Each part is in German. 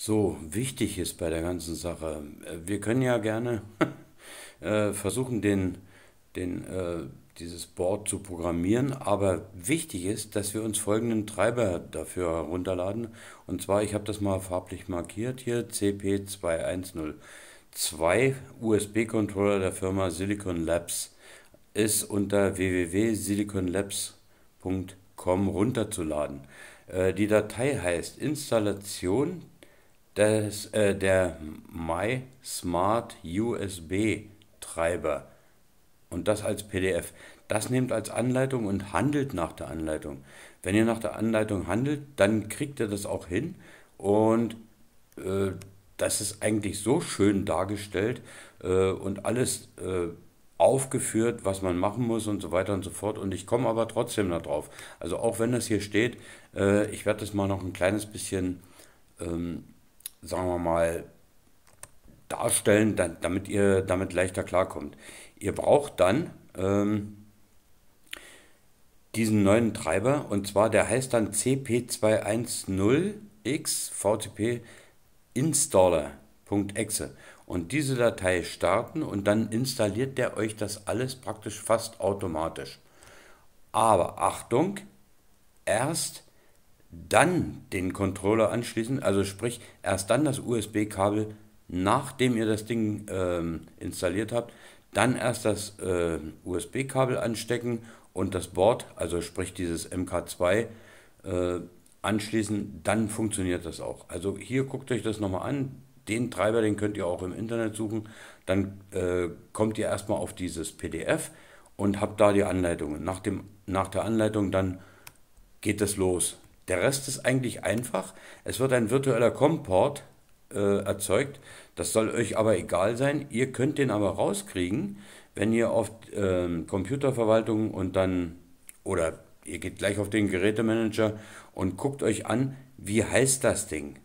so wichtig ist bei der ganzen Sache. Äh, wir können ja gerne äh, versuchen, den, den, äh, dieses Board zu programmieren, aber wichtig ist, dass wir uns folgenden Treiber dafür herunterladen. Und zwar, ich habe das mal farblich markiert hier, CP2102 USB-Controller der Firma Silicon Labs ist unter www.siliconlabs.com runterzuladen. Die Datei heißt Installation das, äh, der My Smart USB Treiber und das als PDF. Das nehmt als Anleitung und handelt nach der Anleitung. Wenn ihr nach der Anleitung handelt, dann kriegt ihr das auch hin und äh, das ist eigentlich so schön dargestellt äh, und alles äh, aufgeführt, was man machen muss und so weiter und so fort. Und ich komme aber trotzdem darauf. Also auch wenn das hier steht, äh, ich werde das mal noch ein kleines bisschen ähm, sagen wir mal, darstellen, damit ihr damit leichter klarkommt. Ihr braucht dann ähm, diesen neuen Treiber und zwar der heißt dann cp210x vtp installer.exe und diese Datei starten und dann installiert der euch das alles praktisch fast automatisch. Aber Achtung, erst dann den Controller anschließen, also sprich erst dann das USB-Kabel, nachdem ihr das Ding ähm, installiert habt, dann erst das äh, USB-Kabel anstecken und das Board, also sprich dieses MK2, äh, anschließen, dann funktioniert das auch. Also hier guckt euch das nochmal an. Den Treiber, den könnt ihr auch im Internet suchen. Dann äh, kommt ihr erstmal auf dieses PDF und habt da die Anleitungen. Nach, dem, nach der Anleitung dann geht es los. Der Rest ist eigentlich einfach. Es wird ein virtueller Comport äh, erzeugt. Das soll euch aber egal sein. Ihr könnt den aber rauskriegen, wenn ihr auf äh, Computerverwaltung und dann oder ihr geht gleich auf den Gerätemanager und guckt euch an, wie heißt das Ding.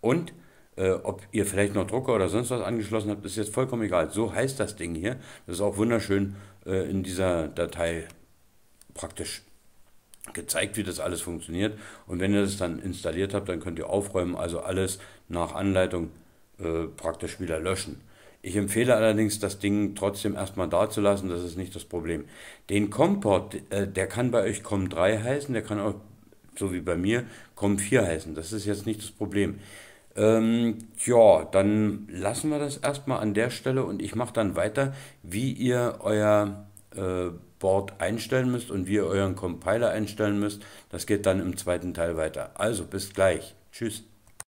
Und äh, ob ihr vielleicht noch Drucker oder sonst was angeschlossen habt, ist jetzt vollkommen egal. So heißt das Ding hier. Das ist auch wunderschön äh, in dieser Datei praktisch gezeigt, wie das alles funktioniert. Und wenn ihr das dann installiert habt, dann könnt ihr aufräumen, also alles nach Anleitung äh, praktisch wieder löschen. Ich empfehle allerdings, das Ding trotzdem erstmal da zu lassen, das ist nicht das Problem. Den Comport, äh, der kann bei euch COM3 heißen, der kann auch, so wie bei mir, COM4 heißen, das ist jetzt nicht das Problem. Ähm, ja, dann lassen wir das erstmal an der Stelle und ich mache dann weiter, wie ihr euer äh, Board einstellen müsst und wie ihr euren Compiler einstellen müsst. Das geht dann im zweiten Teil weiter. Also bis gleich. Tschüss.